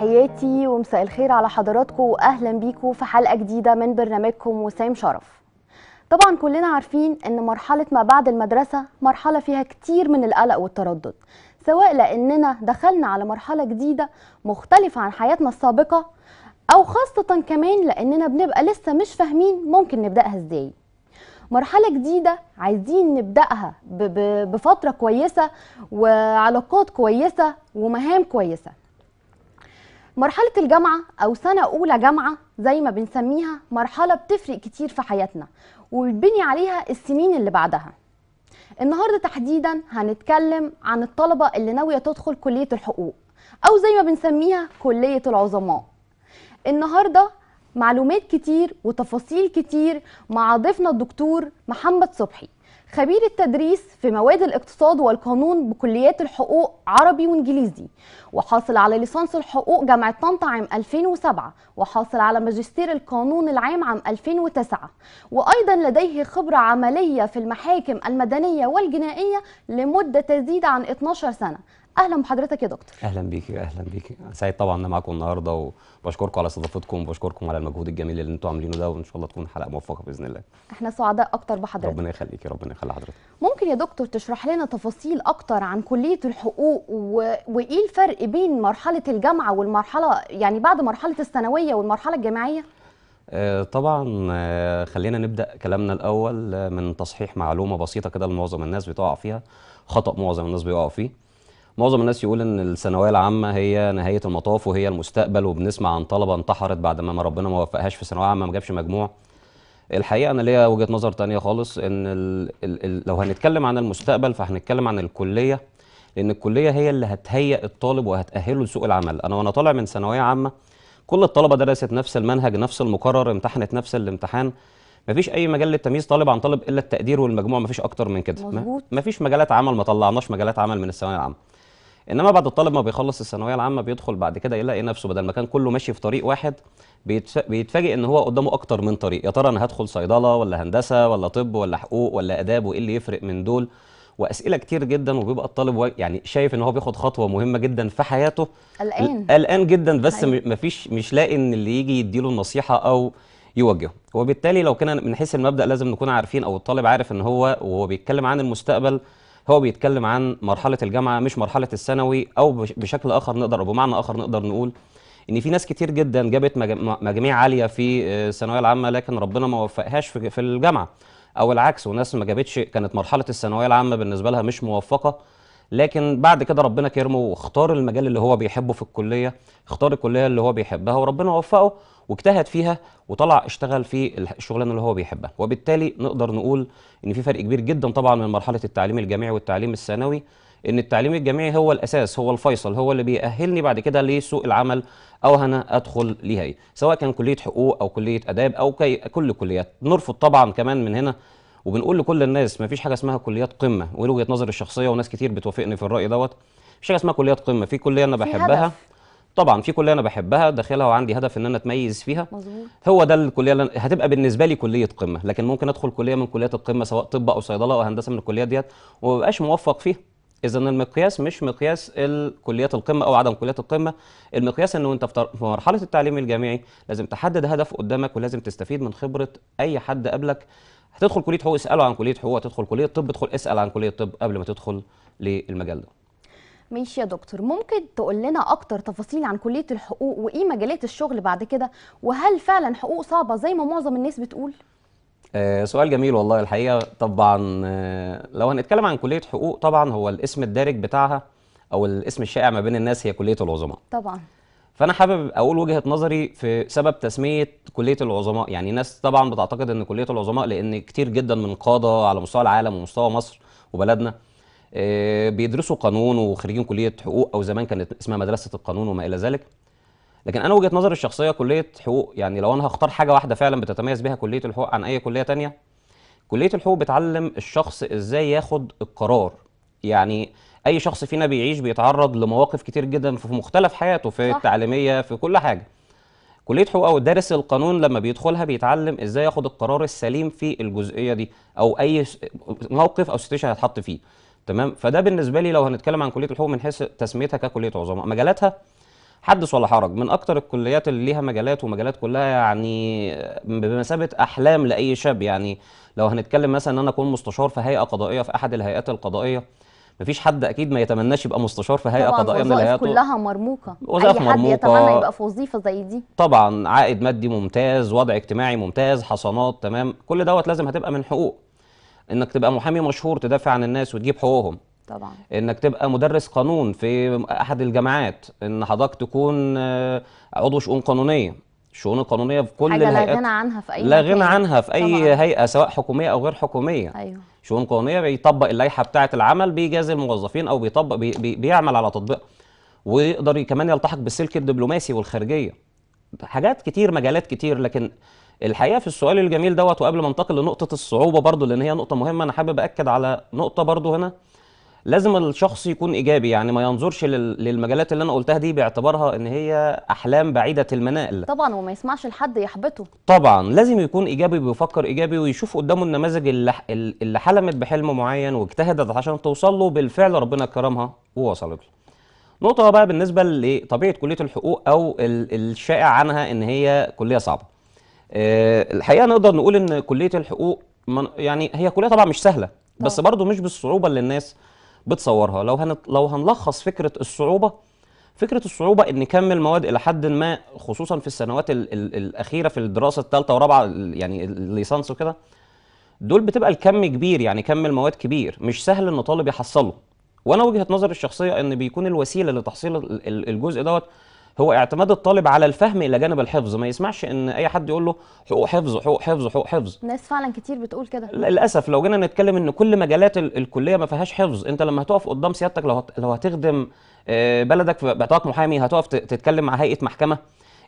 تحياتي ومساء الخير على حضراتكم واهلا بيكم في حلقه جديده من برنامجكم وسام شرف طبعا كلنا عارفين ان مرحله ما بعد المدرسه مرحله فيها كتير من القلق والتردد سواء لاننا دخلنا على مرحله جديده مختلفه عن حياتنا السابقه او خاصه كمان لاننا بنبقى لسه مش فاهمين ممكن نبداها ازاي مرحلة جديدة عايزين نبدأها بفترة كويسة وعلاقات كويسة ومهام كويسة مرحلة الجامعة أو سنة أولى جامعة زي ما بنسميها مرحلة بتفرق كتير في حياتنا وبتبني عليها السنين اللي بعدها النهاردة تحديدا هنتكلم عن الطلبة اللي ناوية تدخل كلية الحقوق أو زي ما بنسميها كلية العظماء النهاردة معلومات كتير وتفاصيل كتير مع ضيفنا الدكتور محمد صبحي خبير التدريس في مواد الاقتصاد والقانون بكليات الحقوق عربي وانجليزي وحاصل على ليسانس الحقوق جامعة طنطا عام 2007 وحاصل على ماجستير القانون العام عام 2009 وأيضا لديه خبرة عملية في المحاكم المدنية والجنائية لمدة تزيد عن 12 سنة اهلا بحضرتك يا دكتور اهلا بيك اهلا بيك سعيد طبعا ان معاكم النهارده وبشكركم على استضافتكم وبشكركم على المجهود الجميل اللي انتم عاملينه ده وان شاء الله تكون حلقه موفقه باذن الله احنا سعداء اكتر بحضرتك ربنا يخليكي ربنا يخلي حضرتك ممكن يا دكتور تشرح لنا تفاصيل اكتر عن كليه الحقوق و... وايه الفرق بين مرحله الجامعه والمرحله يعني بعد مرحله الثانويه والمرحله الجامعيه آه، طبعا آه، خلينا نبدا كلامنا الاول آه، من تصحيح معلومه بسيطه كده لمعظم الناس بتقع فيها خطا معظم الناس بيقعوا فيه معظم الناس يقول ان الثانويه العامه هي نهايه المطاف وهي المستقبل وبنسمع عن طلبه انتحرت بعد ما ربنا ما وفقهاش في ثانويه عامه ما جابش مجموع الحقيقه انا ليا وجهه نظر تانية خالص ان الـ الـ الـ لو هنتكلم عن المستقبل فهنتكلم عن الكليه لان الكليه هي اللي هتهيئ الطالب وهتاهله لسوق العمل انا وانا طالع من ثانويه عامه كل الطلبه درست نفس المنهج نفس المقرر امتحنت نفس الامتحان مفيش اي مجال للتمييز طالب عن طالب الا التقدير والمجموع مفيش اكتر من كده مظبوط مفيش مجالات عمل ما طلعناش مجالات عمل من الثانويه العامه انما بعد الطالب ما بيخلص الثانويه العامه بيدخل بعد كده يلاقي نفسه بدل ما كان كله ماشي في طريق واحد بيتفاجئ ان هو قدامه اكتر من طريق يا ترى انا هدخل صيدله ولا هندسه ولا طب ولا حقوق ولا اداب وايه اللي يفرق من دول واسئله كتير جدا وبيبقى الطالب يعني شايف ان هو بياخد خطوه مهمه جدا في حياته قلقان قلقان جدا بس أيوة. مفيش مش لاقي ان اللي يجي يديله النصيحه او يوجهه وبالتالي لو كنا من حيث المبدا لازم نكون عارفين او الطالب عارف ان هو وهو بيتكلم عن المستقبل هو بيتكلم عن مرحله الجامعه مش مرحله الثانوي او بشكل اخر نقدر او بمعنى اخر نقدر نقول ان في ناس كتير جدا جابت مجاميع عاليه في آه، الثانويه العامه لكن ربنا ما وفقهاش في الجامعه او العكس وناس ما جابتش كانت مرحله الثانويه العامه بالنسبه لها مش موفقه لكن بعد كده ربنا كرمه واختار المجال اللي هو بيحبه في الكليه اختار الكليه اللي هو بيحبها وربنا وفقه واجتهد فيها وطلع اشتغل في الشغلانه اللي هو بيحبها وبالتالي نقدر نقول ان في فرق كبير جدا طبعا من مرحله التعليم الجامعي والتعليم الثانوي ان التعليم الجامعي هو الاساس هو الفيصل هو اللي بيأهلني بعد كده لسوق العمل او انا ادخل ليها سواء كان كليه حقوق او كليه اداب او كي كل الكليات نرفض طبعا كمان من هنا وبنقول لكل الناس ما فيش حاجه اسمها كليات قمه ودي وجهه نظري الشخصيه وناس كتير بتوافقني في الراي دوت مش حاجه اسمها كليات قمه في كليه انا بحبها طبعا في كليه انا بحبها داخلها وعندي هدف ان انا اتميز فيها مظبوط هو ده الكليه اللي هتبقى بالنسبه لي كليه قمه لكن ممكن ادخل كليه من كليات القمه سواء طب او صيدله او هندسه من الكليات ديت وما موفق فيها اذا المقياس مش مقياس الكليات القمه او عدم كليات القمه المقياس انه انت في مرحله التعليم الجامعي لازم تحدد هدف قدامك ولازم تستفيد من خبره اي حد قبلك هتدخل كليه حقوق اساله عن كليه حقوق هتدخل كليه طب ادخل اسال عن كليه طب قبل ما تدخل للمجال ده ماشي يا دكتور ممكن تقول لنا اكتر تفاصيل عن كليه الحقوق وايه مجالات الشغل بعد كده وهل فعلا حقوق صعبه زي ما معظم الناس بتقول آه سؤال جميل والله الحقيقه طبعا آه لو هنتكلم عن كليه حقوق طبعا هو الاسم الدارج بتاعها او الاسم الشائع ما بين الناس هي كليه العظماء طبعا فانا حابب اقول وجهه نظري في سبب تسميه كليه العظماء يعني ناس طبعا بتعتقد ان كليه العظماء لان كتير جدا من قاده على مستوى العالم ومستوى مصر وبلدنا آه، بيدرسوا قانون وخريجين كليه حقوق او زمان كانت اسمها مدرسه القانون وما الى ذلك لكن انا وجهه نظري الشخصيه كليه حقوق يعني لو انا هختار حاجه واحده فعلا بتتميز بها كليه الحقوق عن اي كليه تانية كليه الحقوق بتعلم الشخص ازاي ياخد القرار يعني اي شخص فينا بيعيش بيتعرض لمواقف كتير جدا في مختلف حياته في صح. التعليميه في كل حاجه كليه حقوق او دارس القانون لما بيدخلها بيتعلم ازاي ياخد القرار السليم في الجزئيه دي او اي موقف او سيتويشن هيتحط فيه تمام فده بالنسبه لي لو هنتكلم عن كليه الحقوق من حيث تسميتها ككليه عظماء مجالاتها حدث ولا حرج من اكتر الكليات اللي ليها مجالات ومجالات كلها يعني بمثابه احلام لاي شاب يعني لو هنتكلم مثلا ان انا اكون مستشار في هيئه قضائيه في احد الهيئات القضائيه مفيش حد اكيد ما يتمناش يبقى مستشار في هيئه قضائيه من الهيئات كلها مرموقه وظائف اي حد يتمنى يبقى في وظيفه زي دي طبعا عائد مادي ممتاز وضع اجتماعي ممتاز حصانات تمام كل دوت لازم هتبقى من حقوق انك تبقى محامي مشهور تدافع عن الناس وتجيب حقوقهم طبعا انك تبقى مدرس قانون في احد الجامعات ان حضرتك تكون آه، عضو شؤون قانونيه الشؤون القانونيه في كل حاجة الهيئات لا غنى عنها في اي لا غنى عنها في اي طبعاً. هيئه سواء حكوميه او غير حكوميه ايوه شؤون قانونيه بيطبق اللائحه بتاعه العمل بيجازي الموظفين او بيطبق بي بي بيعمل على تطبيقها ويقدر كمان يلتحق بالسلك الدبلوماسي والخارجيه حاجات كتير مجالات كتير لكن الحقيقه في السؤال الجميل دوت وقبل ما انتقل لنقطه الصعوبه برضو لان هي نقطه مهمه انا حابب اكد على نقطه برضو هنا لازم الشخص يكون ايجابي يعني ما ينظرش للمجالات اللي انا قلتها دي باعتبارها ان هي احلام بعيده المنال طبعا وما يسمعش لحد يحبطه طبعا لازم يكون ايجابي بيفكر ايجابي ويشوف قدامه النماذج اللي, اللي حلمت بحلم معين واجتهدت عشان توصل له بالفعل ربنا كرمها ووصلت له نقطه بقى بالنسبه لطبيعه كليه الحقوق او الشائع عنها ان هي كليه صعبه آه، الحقيقه نقدر نقول ان كليه الحقوق يعني هي كليه طبعا مش سهله آه. بس برضو مش بالصعوبه اللي الناس بتصورها لو هنت لو هنلخص فكره الصعوبه فكره الصعوبه ان كم المواد الى حد ما خصوصا في السنوات الـ الـ الاخيره في الدراسه الثالثه ورابعه يعني الليسانس وكده دول بتبقى الكم كبير يعني كم المواد كبير مش سهل ان طالب يحصله وانا وجهه نظري الشخصيه ان بيكون الوسيله لتحصيل الجزء دوت هو اعتماد الطالب على الفهم الى جانب الحفظ ما يسمعش ان اي حد يقول له حقوق حفظ حقوق حفظ حقوق حفظ ناس فعلا كتير بتقول كده للاسف لو جينا نتكلم ان كل مجالات الكليه ما فيهاش حفظ انت لما هتقف قدام سيادتك لو لو هتخدم آه، بلدك بتاعك محامي هتقف تتكلم مع هيئه محكمه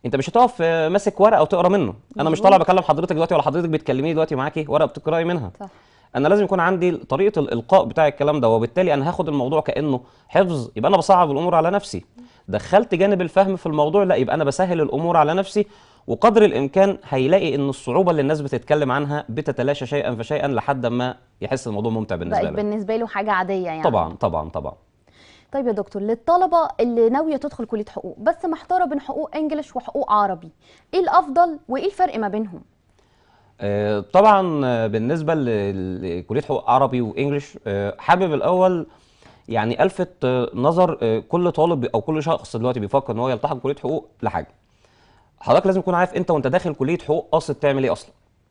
انت مش هتقف آه، ماسك ورقه وتقرا منه انا مش طالع بكلم حضرتك دلوقتي ولا حضرتك بتكلميني دلوقتي معاكي ورقه بتقراي منها صح. انا لازم يكون عندي طريقه الالقاء بتاع الكلام ده وبالتالي انا هاخد الموضوع كانه حفظ يبقى انا بصعب الامور على نفسي دخلت جانب الفهم في الموضوع لا يبقى انا بسهل الامور على نفسي وقدر الامكان هيلاقي ان الصعوبه اللي الناس بتتكلم عنها بتتلاشى شيئا فشيئا لحد ما يحس الموضوع ممتع بالنسبه له بالنسبه له حاجه عاديه يعني طبعا طبعا طبعا طيب يا دكتور للطلبه اللي ناويه تدخل كليه حقوق بس محتاره بين حقوق انجلش وحقوق عربي ايه الافضل وايه الفرق ما بينهم آه، طبعا آه، بالنسبه لكليه حقوق عربي وانجلش آه، حابب الاول يعني الفت نظر آه، كل طالب او كل شخص دلوقتي بيفكر ان هو يلتحق بكليه حقوق لحاجه حضرتك لازم تكون عارف انت وانت داخل كليه حقوق قاصد تعمل ايه اصلا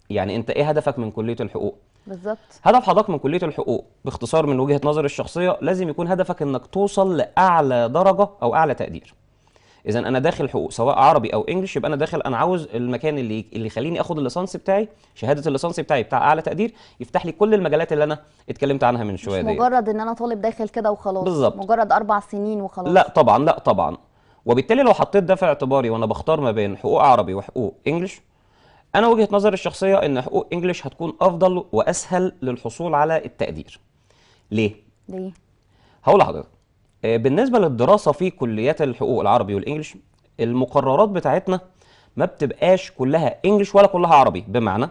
يعني انت ايه هدفك من كليه الحقوق بالظبط هدف حضرتك من كليه الحقوق باختصار من وجهه نظري الشخصيه لازم يكون هدفك انك توصل لاعلى درجه او اعلى تقدير اذا انا داخل حقوق سواء عربي او انجلش يبقى انا داخل انا عاوز المكان اللي اللي يخليني اخد الليسانس بتاعي شهاده الليسانس بتاعي بتاع اعلى تقدير يفتح لي كل المجالات اللي انا اتكلمت عنها من شويه دي مجرد ان انا طالب داخل كده وخلاص بالظبط مجرد اربع سنين وخلاص لا طبعا لا طبعا وبالتالي لو حطيت ده في اعتباري وانا بختار ما بين حقوق عربي وحقوق انجلش انا وجهه نظري الشخصيه ان حقوق انجلش هتكون افضل واسهل للحصول على التقدير ليه ليه هقول لحضرتك آه، بالنسبة للدراسة في كليات الحقوق العربي والإنجليش المقررات بتاعتنا ما بتبقاش كلها إنجليش ولا كلها عربي بمعنى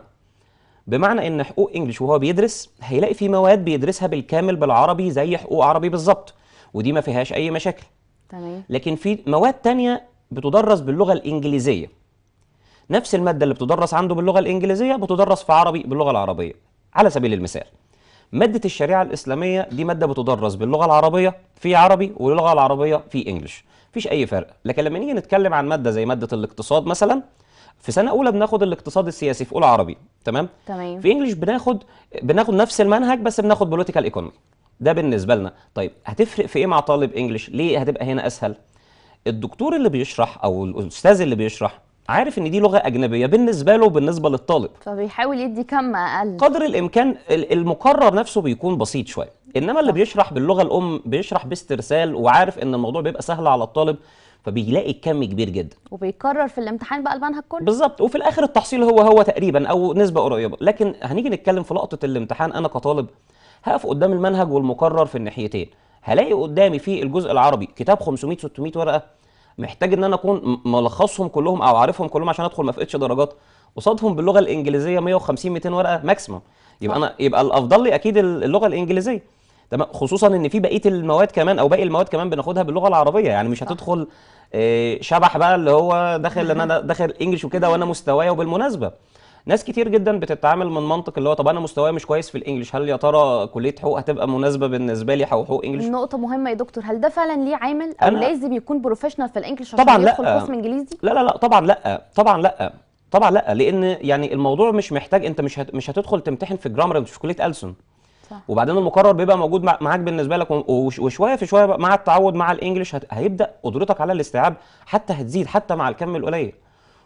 بمعنى إن حقوق إنجليش وهو بيدرس هيلاقي في مواد بيدرسها بالكامل بالعربي زي حقوق عربي بالظبط ودي ما فيهاش أي مشاكل تمام لكن في مواد تانية بتدرس باللغة الإنجليزية نفس المادة اللي بتدرس عنده باللغة الإنجليزية بتدرس في عربي باللغة العربية على سبيل المثال ماده الشريعه الاسلاميه دي ماده بتدرس باللغه العربيه في عربي واللغه العربيه في انجلش مفيش اي فرق لكن لما نيجي نتكلم عن ماده زي ماده الاقتصاد مثلا في سنه اولى بناخد الاقتصاد السياسي في اولى عربي تمام تمام في انجلش بناخد بناخد نفس المنهج بس بناخد بوليتيكال ايكونومي ده بالنسبه لنا طيب هتفرق في ايه مع طالب انجلش ليه هتبقى هنا اسهل الدكتور اللي بيشرح او الاستاذ اللي بيشرح عارف ان دي لغه اجنبيه بالنسبه له وبالنسبه للطالب فبيحاول يدي كم اقل قدر الامكان المقرر نفسه بيكون بسيط شويه انما اللي بيشرح باللغه الام بيشرح باسترسال وعارف ان الموضوع بيبقى سهل على الطالب فبيلاقي الكم كبير جدا وبيكرر في الامتحان بقى المنهج كله بالظبط وفي الاخر التحصيل هو هو تقريبا او نسبه قريبه لكن هنيجي نتكلم في لقطه الامتحان انا كطالب هقف قدام المنهج والمقرر في الناحيتين هلاقي قدامي في الجزء العربي كتاب 500 600 ورقه محتاج ان انا اكون ملخصهم كلهم او عارفهم كلهم عشان ادخل ما افقدش درجات قصادهم باللغه الانجليزيه 150 200 ورقه ماكسيموم يبقى انا يبقى الافضل لي اكيد اللغه الانجليزيه تمام خصوصا ان في بقيه المواد كمان او باقي المواد كمان بناخدها باللغه العربيه يعني مش هتدخل آه، شبح بقى اللي هو داخل ان انا داخل انجلش وكده وانا مستوايا وبالمناسبه ناس كتير جدا بتتعامل من منطق اللي هو طب انا مستواي مش كويس في الانجليش هل يا ترى كليه حقوق هتبقى مناسبه بالنسبه لي حقوق انجليش نقطه مهمه يا دكتور هل ده فعلا ليه عامل او لازم يكون بروفيشنال في الانجليش عشان يدخل قسم انجليزي لا لا لا طبعا لا طبعا لا طبعا لا لان يعني الموضوع مش محتاج انت مش هت... مش هتدخل تمتحن في جرامر انت في كليه ألسن صح. وبعدين المقرر بيبقى موجود معاك بالنسبه لك وشويه في شويه مع التعود مع الانجليش هيبدا قدرتك على الاستيعاب حتى هتزيد حتى مع الكم القليل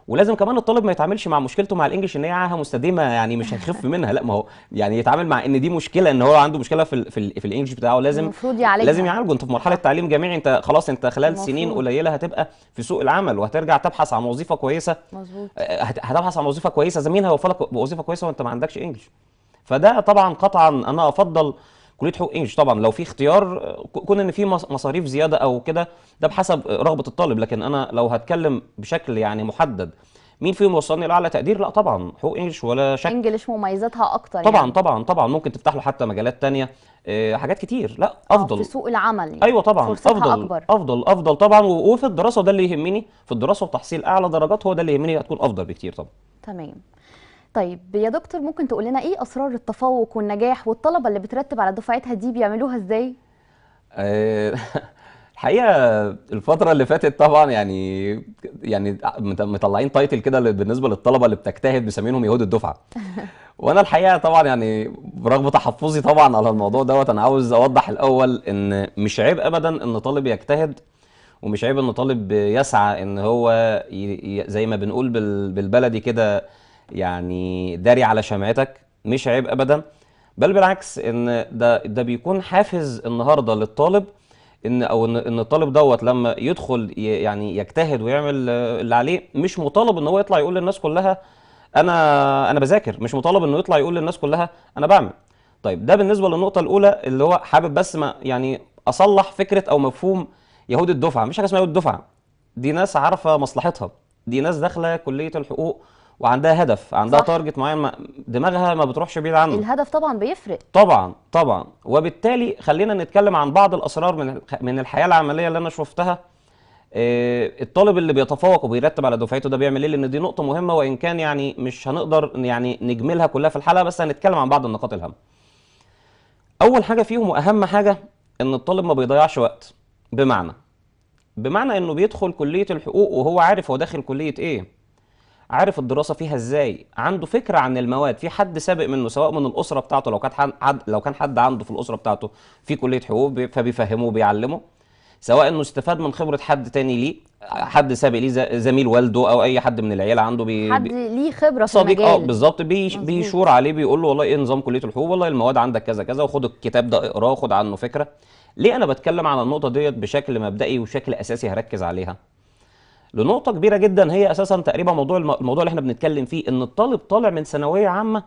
ولازم كمان الطالب ما يتعاملش مع مشكلته مع الانجليش ان هي عاهه مستديمه يعني مش هيخف منها لا ما هو يعني يتعامل مع ان دي مشكله ان هو عنده مشكله في الـ في, في الانجليش بتاعه لازم المفروض يعالجها لازم يعالجه انت في مرحله تعليم جامعي انت خلاص انت خلال مفروض. سنين قليله هتبقى في سوق العمل وهترجع تبحث عن وظيفه كويسه مظبوط آه، هتبحث عن وظيفه كويسه زميل هيوفر لك وظيفه كويسه وانت ما عندكش انجليش فده طبعا قطعا انا افضل كليه حقوق انجلش طبعا لو في اختيار كون ان في مصاريف زياده او كده ده بحسب رغبه الطالب لكن انا لو هتكلم بشكل يعني محدد مين فيهم وصلني لاعلى تقدير لا طبعا حقوق انجلش ولا شك انجلش مميزاتها اكتر طبعا يعني. طبعا طبعا ممكن تفتح له حتى مجالات تانية آه، حاجات كتير لا افضل آه، في سوق العمل يعني. ايوه طبعا افضل أكبر. افضل افضل طبعا وفي الدراسه ده اللي يهمني في الدراسه وتحصيل اعلى درجات هو ده اللي يهمني هتكون افضل بكتير طبعا تمام طيب يا دكتور ممكن تقول لنا ايه اسرار التفوق والنجاح والطلبه اللي بترتب على دفعتها دي بيعملوها ازاي؟ آه، الحقيقه الفتره اللي فاتت طبعا يعني يعني مطلعين تايتل كده بالنسبه للطلبه اللي بتجتهد مسمينهم يهود الدفعه وانا الحقيقه طبعا يعني برغم تحفظي طبعا على الموضوع دوت انا عاوز اوضح الاول ان مش عيب ابدا ان طالب يجتهد ومش عيب ان طالب يسعى ان هو زي ما بنقول بالبلدي كده يعني داري على شمعتك مش عيب ابدا بل بالعكس ان ده ده بيكون حافز النهارده للطالب ان او ان ان الطالب دوت لما يدخل يعني يجتهد ويعمل آه، اللي عليه مش مطالب ان هو يطلع يقول للناس كلها انا انا بذاكر مش مطالب انه يطلع يقول للناس كلها انا بعمل طيب ده بالنسبه للنقطه الاولى اللي هو حابب بس ما يعني اصلح فكره او مفهوم يهود الدفعه مش حاجه اسمها يهود الدفعه دي ناس عارفه مصلحتها دي ناس داخله كليه الحقوق وعندها هدف عندها تارجت معين دماغها ما بتروحش بعيد عنه الهدف طبعا بيفرق طبعا طبعا وبالتالي خلينا نتكلم عن بعض الاسرار من من الحياه العمليه اللي انا شفتها آه، الطالب اللي بيتفوق وبيرتب على دفعته ده بيعمل ايه لان دي نقطه مهمه وان كان يعني مش هنقدر يعني نجملها كلها في الحلقه بس هنتكلم عن بعض النقاط الهامه اول حاجه فيهم واهم حاجه ان الطالب ما بيضيعش وقت بمعنى بمعنى انه بيدخل كليه الحقوق وهو عارف هو داخل كليه ايه عارف الدراسه فيها ازاي عنده فكره عن المواد في حد سابق منه سواء من الاسره بتاعته لو كان حد لو كان حد عنده في الاسره بتاعته في كليه حقوق فبيفهمه وبيعلمه سواء انه استفاد من خبره حد تاني ليه حد سابق ليه زميل والده او اي حد من العيله عنده بي حد ليه خبره في صديق اه بالظبط بيش بيشور عليه بيقول له والله ايه نظام كليه الحقوق والله المواد عندك كذا كذا وخد الكتاب ده اقراه خد عنه فكره ليه انا بتكلم على النقطه ديت بشكل مبدئي وشكل اساسي هركز عليها لنقطه كبيره جدا هي اساسا تقريبا موضوع الموضوع اللي احنا بنتكلم فيه ان الطالب طالع من ثانويه عامه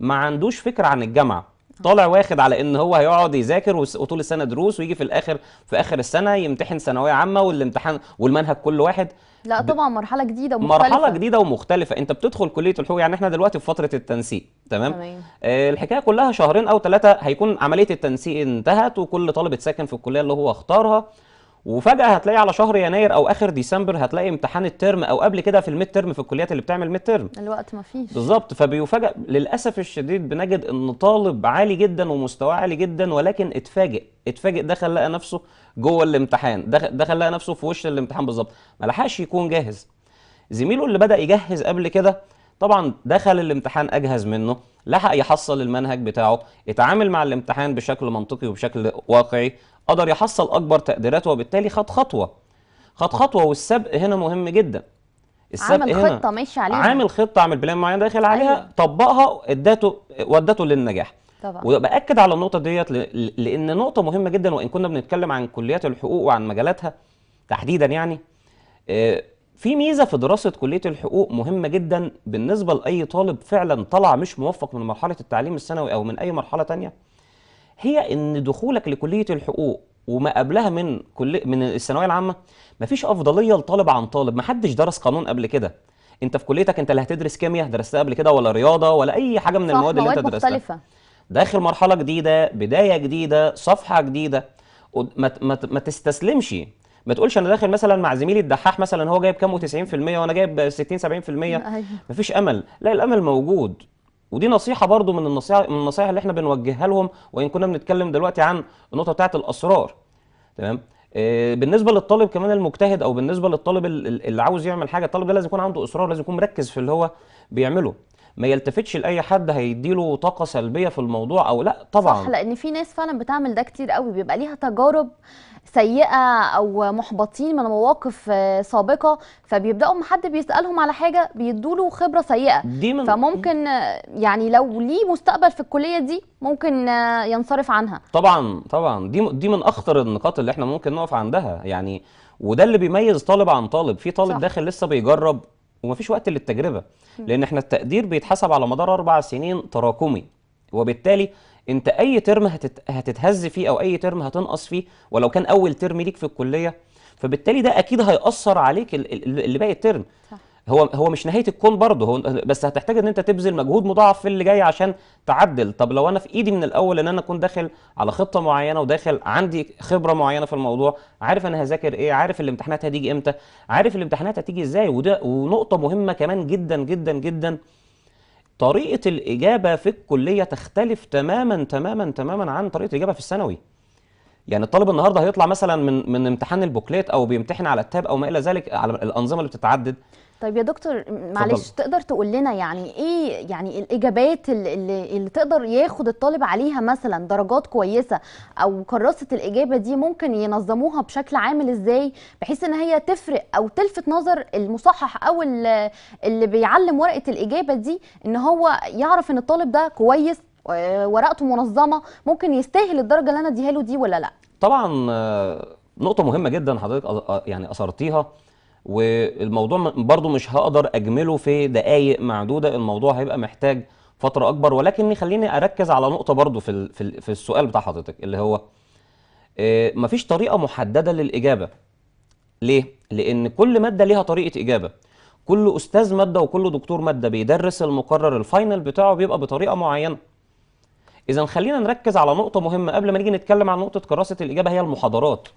ما عندوش فكره عن الجامعه طالع واخد على ان هو هيقعد يذاكر وطول السنه دروس ويجي في الاخر في اخر السنه يمتحن ثانويه عامه والامتحان والمنهج كل واحد لا طبعا مرحله جديده ومختلفه مرحله جديده ومختلفه انت بتدخل كليه الحقوق يعني احنا دلوقتي في فتره التنسيق تمام, تمام. آه الحكايه كلها شهرين او ثلاثه هيكون عمليه التنسيق انتهت وكل طالب اتسكن في الكليه اللي هو اختارها وفجاه هتلاقي على شهر يناير او اخر ديسمبر هتلاقي امتحان الترم او قبل كده في الميد ترم في الكليات اللي بتعمل ميد ترم الوقت ما فيش بالظبط فبيفاجئ للاسف الشديد بنجد ان طالب عالي جدا ومستواه عالي جدا ولكن اتفاجئ اتفاجئ دخل لقى نفسه جوه الامتحان دخل, دخل لقى نفسه في وش الامتحان بالظبط ما لحقش يكون جاهز زميله اللي بدا يجهز قبل كده طبعا دخل الامتحان اجهز منه لحق يحصل المنهج بتاعه اتعامل مع الامتحان بشكل منطقي وبشكل واقعي قدر يحصل اكبر تقديرات وبالتالي خد خطوه خد خطوه والسبق هنا مهم جدا السبق عامل هنا خطه ماشي عليها عامل خطه عامل بلان معين داخل عليها أيوة. طبقها اداته ودته للنجاح طبعا وباكد على النقطه ديت لان نقطه مهمه جدا وان كنا بنتكلم عن كليات الحقوق وعن مجالاتها تحديدا يعني آه، في ميزه في دراسه كليه الحقوق مهمه جدا بالنسبه لاي طالب فعلا طلع مش موفق من مرحله التعليم الثانوي او من اي مرحله تانية هي ان دخولك لكليه الحقوق وما قبلها من كل من الثانويه العامه مفيش افضليه لطالب عن طالب محدش درس قانون قبل كده انت في كليتك انت اللي هتدرس كيمياء درستها قبل كده ولا رياضه ولا اي حاجه من المواد اللي انت درستها مختلفة. داخل مرحله جديده بدايه جديده صفحه جديده ما تستسلمش ما تقولش انا داخل مثلا مع زميلي الدحاح مثلا هو جايب كام و90% وانا جايب 60 70% أيوه. مفيش امل لا الامل موجود ودي نصيحه برضو من النصيحه من النصائح اللي احنا بنوجهها لهم وان كنا بنتكلم دلوقتي عن النقطه بتاعه الاسرار تمام آه، بالنسبه للطالب كمان المجتهد او بالنسبه للطالب اللي عاوز يعمل حاجه الطالب ده لازم يكون عنده اصرار لازم يكون مركز في اللي هو بيعمله ما يلتفتش لاي حد هيديله طاقه سلبيه في الموضوع او لا طبعا صح لان في ناس فعلا بتعمل ده كتير قوي بيبقى ليها تجارب سيئه او محبطين من مواقف آه، سابقه فبيبداوا ما حد بيسالهم على حاجه بيدوا له خبره سيئه دي من فممكن آه، يعني لو ليه مستقبل في الكليه دي ممكن آه، ينصرف عنها طبعا طبعا دي دي من اخطر النقاط اللي احنا ممكن نقف عندها يعني وده اللي بيميز طالب عن طالب في طالب صح. داخل لسه بيجرب ومفيش وقت للتجربه لان احنا التقدير بيتحسب على مدار اربع سنين تراكمي وبالتالي انت اي ترم هتت... هتتهز فيه او اي ترم هتنقص فيه ولو كان اول ترم ليك في الكليه فبالتالي ده اكيد هياثر عليك اللي باقي الترم صح. هو هو مش نهايه الكون برضه هو بس هتحتاج ان انت تبذل مجهود مضاعف في اللي جاي عشان تعدل طب لو انا في ايدي من الاول ان انا اكون داخل على خطه معينه وداخل عندي خبره معينه في الموضوع عارف انا هذاكر ايه عارف الامتحانات هتيجي امتى عارف الامتحانات هتيجي ازاي وده ونقطه مهمه كمان جدا جدا جدا طريقة الإجابة في الكلية تختلف تماما تماما تماما عن طريقة الإجابة في الثانوي يعني الطالب النهارده هيطلع مثلا من من امتحان البوكليت او بيمتحن على التاب او ما الى ذلك على الانظمه اللي بتتعدد طيب يا دكتور معلش طبعا. تقدر تقول لنا يعني ايه يعني الاجابات اللي, اللي تقدر ياخد الطالب عليها مثلا درجات كويسه او كراسه الاجابه دي ممكن ينظموها بشكل عامل ازاي بحيث ان هي تفرق او تلفت نظر المصحح او اللي بيعلم ورقه الاجابه دي ان هو يعرف ان الطالب ده كويس آه، ورقته منظمه ممكن يستاهل الدرجه اللي انا اديها له دي ولا لا طبعا آه، نقطه مهمه جدا حضرتك آه، يعني اثرتيها والموضوع برضو مش هقدر اجمله في دقائق معدوده الموضوع هيبقى محتاج فتره اكبر ولكن خليني اركز على نقطه برضو في في السؤال بتاع حضرتك اللي هو آه، مفيش طريقه محدده للاجابه ليه لان كل ماده ليها طريقه اجابه كل استاذ ماده وكل دكتور ماده بيدرس المقرر الفاينل بتاعه بيبقى بطريقه معينه اذا خلينا نركز على نقطه مهمه قبل ما نيجي نتكلم عن نقطه كراسه الاجابه هي المحاضرات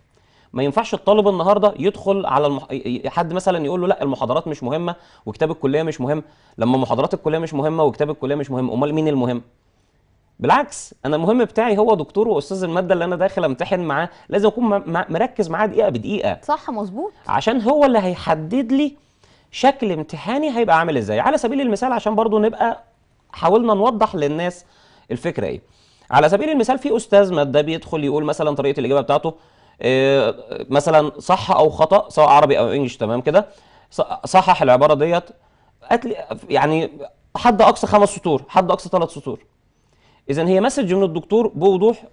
ما ينفعش الطالب النهارده يدخل على المح... حد مثلا يقول له لا المحاضرات مش مهمه وكتاب الكليه مش مهم لما محاضرات الكليه مش مهمه وكتاب الكليه مش مهم امال مين المهم بالعكس انا المهم بتاعي هو دكتور واستاذ الماده اللي انا داخل امتحن معاه لازم اكون مركز معاه دقيقه بدقيقه صح مظبوط عشان هو اللي هيحدد لي شكل امتحاني هيبقى عامل ازاي على سبيل المثال عشان برضو نبقى حاولنا نوضح للناس الفكره ايه على سبيل المثال في استاذ ماده بيدخل يقول مثلا طريقه الاجابه بتاعته آه، مثلا صح او خطا سواء عربي او انجلش تمام كده صحح العباره ديت يعني حد اقصى خمس سطور حد اقصى ثلاث سطور اذا هي مسج من الدكتور بوضوح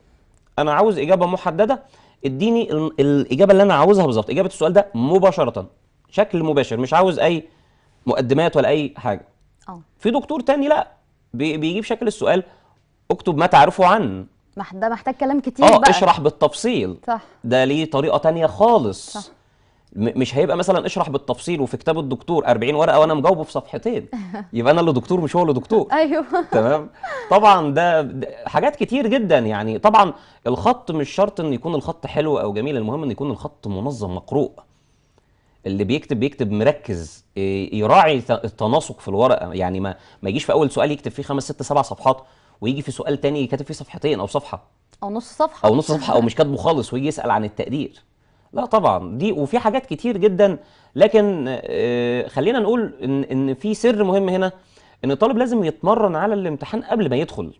انا عاوز اجابه محدده اديني الاجابه اللي انا عاوزها بالظبط اجابه السؤال ده مباشره شكل مباشر مش عاوز اي مقدمات ولا اي حاجه أوه. في دكتور تاني لا بيجيب شكل السؤال اكتب ما تعرفه عن ده محتاج كلام كتير اه بقى. اشرح بالتفصيل صح ده ليه طريقه تانية خالص صح. مش هيبقى مثلا اشرح بالتفصيل وفي كتاب الدكتور 40 ورقه وانا مجاوبه في صفحتين يبقى انا اللي دكتور مش هو اللي دكتور ايوه تمام طبعا ده حاجات كتير جدا يعني طبعا الخط مش شرط ان يكون الخط حلو او جميل المهم ان يكون الخط منظم مقروء اللي بيكتب بيكتب مركز آه، يراعي التناسق في الورقه يعني ما ما يجيش في اول سؤال يكتب فيه خمس ست سبع صفحات ويجي في سؤال تاني كاتب فيه صفحتين او صفحه او نص صفحه او نص صفحه او مش كاتبه خالص ويجي يسال عن التقدير لا طبعا دي وفي حاجات كتير جدا لكن آه، خلينا نقول ان ان في سر مهم هنا ان الطالب لازم يتمرن على الامتحان قبل ما يدخل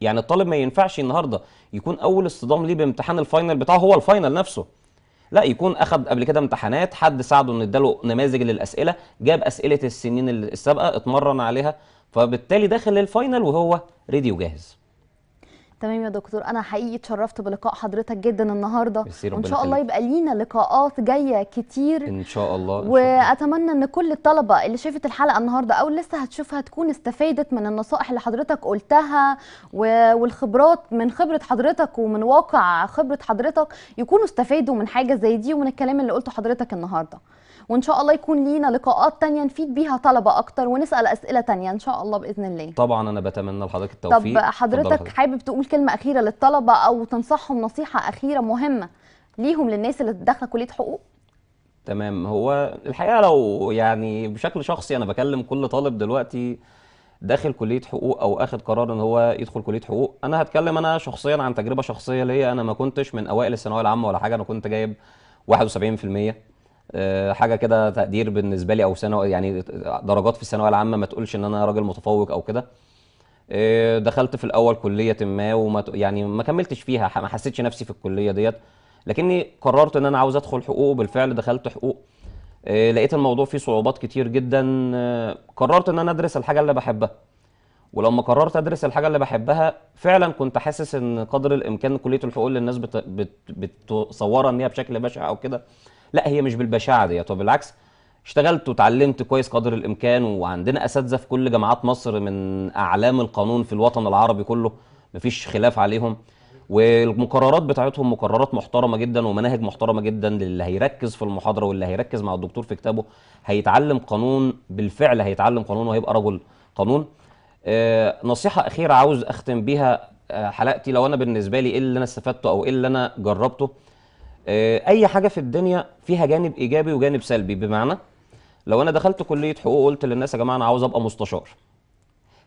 يعني الطالب ما ينفعش النهارده يكون اول اصطدام ليه بامتحان الفاينل بتاعه هو الفاينل نفسه لا يكون اخد قبل كده امتحانات حد ساعده ان اداله نماذج للاسئله جاب اسئله السنين السابقه اتمرن عليها فبالتالي داخل للفاينل وهو ريدي وجاهز تمام يا دكتور انا حقيقي اتشرفت بلقاء حضرتك جدا النهارده وان شاء الله يبقى لينا لقاءات جايه كتير ان شاء الله واتمنى ان كل الطلبه اللي شافت الحلقه النهارده او لسه هتشوفها تكون استفادت من النصائح اللي حضرتك قلتها والخبرات من خبره حضرتك ومن واقع خبره حضرتك يكونوا استفادوا من حاجه زي دي ومن الكلام اللي قلته حضرتك النهارده وان شاء الله يكون لينا لقاءات تانية نفيد بيها طلبه اكتر ونسال اسئله تانية ان شاء الله باذن الله طبعا انا بتمنى لحضرتك التوفيق طب حضرتك حابب تقول كلمه اخيره للطلبه او تنصحهم نصيحه اخيره مهمه ليهم للناس اللي داخله كليه حقوق تمام هو الحقيقه لو يعني بشكل شخصي انا بكلم كل طالب دلوقتي داخل كليه حقوق او اخذ قرار ان هو يدخل كليه حقوق انا هتكلم انا شخصيا عن تجربه شخصيه ليا انا ما كنتش من اوائل الثانويه العامه ولا حاجه انا كنت جايب 71% آه، حاجه كده تقدير بالنسبه لي او ثانوي يعني درجات في الثانويه العامه ما تقولش ان انا راجل متفوق او كده آه، دخلت في الاول كليه ما وما يعني ما كملتش فيها ما حسيتش نفسي في الكليه ديت لكني قررت ان انا عاوز ادخل حقوق وبالفعل دخلت حقوق آه، لقيت الموضوع فيه صعوبات كتير جدا قررت ان انا ادرس الحاجه اللي بحبها ولما قررت ادرس الحاجه اللي بحبها فعلا كنت حاسس ان قدر الامكان كليه الحقوق اللي الناس بتصورها ان هي بشكل بشع او كده لا هي مش بالبشاعه ديت وبالعكس اشتغلت وتعلمت كويس قدر الامكان وعندنا اساتذه في كل جامعات مصر من اعلام القانون في الوطن العربي كله مفيش خلاف عليهم والمقررات بتاعتهم مقررات محترمه جدا ومناهج محترمه جدا للي هيركز في المحاضره واللي هيركز مع الدكتور في كتابه هيتعلم قانون بالفعل هيتعلم قانون وهيبقى رجل قانون آه، نصيحه اخيره عاوز اختم بيها آه، حلقتي لو انا بالنسبه لي ايه اللي انا استفدته او ايه اللي انا جربته آه، اي حاجه في الدنيا فيها جانب ايجابي وجانب سلبي بمعنى لو انا دخلت كليه حقوق وقلت للناس يا جماعه انا عاوز ابقى مستشار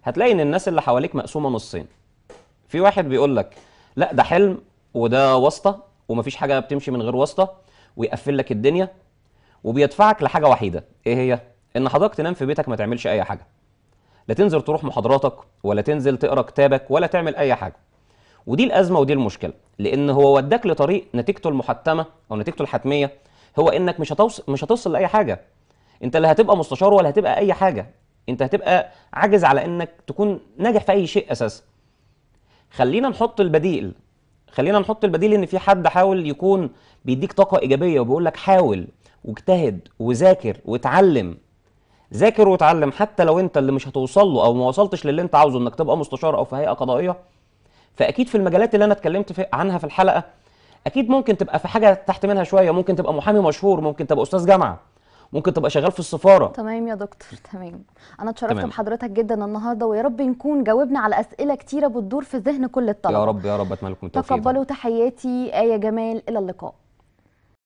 هتلاقي ان الناس اللي حواليك مقسومه نصين في واحد بيقول لك لا ده حلم وده واسطه ومفيش حاجه بتمشي من غير واسطه ويقفل لك الدنيا وبيدفعك لحاجه وحيده ايه هي ان حضرتك تنام في بيتك ما تعملش اي حاجه لا تنزل تروح محاضراتك ولا تنزل تقرا كتابك ولا تعمل اي حاجه ودي الازمه ودي المشكله لان هو وداك لطريق نتيجته المحتمه او نتيجته الحتميه هو انك مش هتوصل مش هتوصل لاي حاجه انت لا هتبقى مستشار ولا هتبقى اي حاجه انت هتبقى عاجز على انك تكون ناجح في اي شيء اساسا خلينا نحط البديل خلينا نحط البديل ان في حد حاول يكون بيديك طاقه ايجابيه وبيقول لك حاول واجتهد وذاكر واتعلم ذاكر واتعلم حتى لو انت اللي مش هتوصل له او ما وصلتش للي انت عاوزه انك تبقى مستشار او في هيئه قضائيه فاكيد في المجالات اللي انا اتكلمت عنها في الحلقه اكيد ممكن تبقى في حاجه تحت منها شويه ممكن تبقى محامي مشهور ممكن تبقى استاذ جامعه ممكن تبقى شغال في السفاره تمام يا دكتور تمام انا اتشرفت بحضرتك جدا النهارده ويا رب نكون جاوبنا على اسئله كتيره بتدور في ذهن كل الطلبه يا رب يا رب اتمنى لكم التوفيق تقبلوا تحياتي ايه جمال الى اللقاء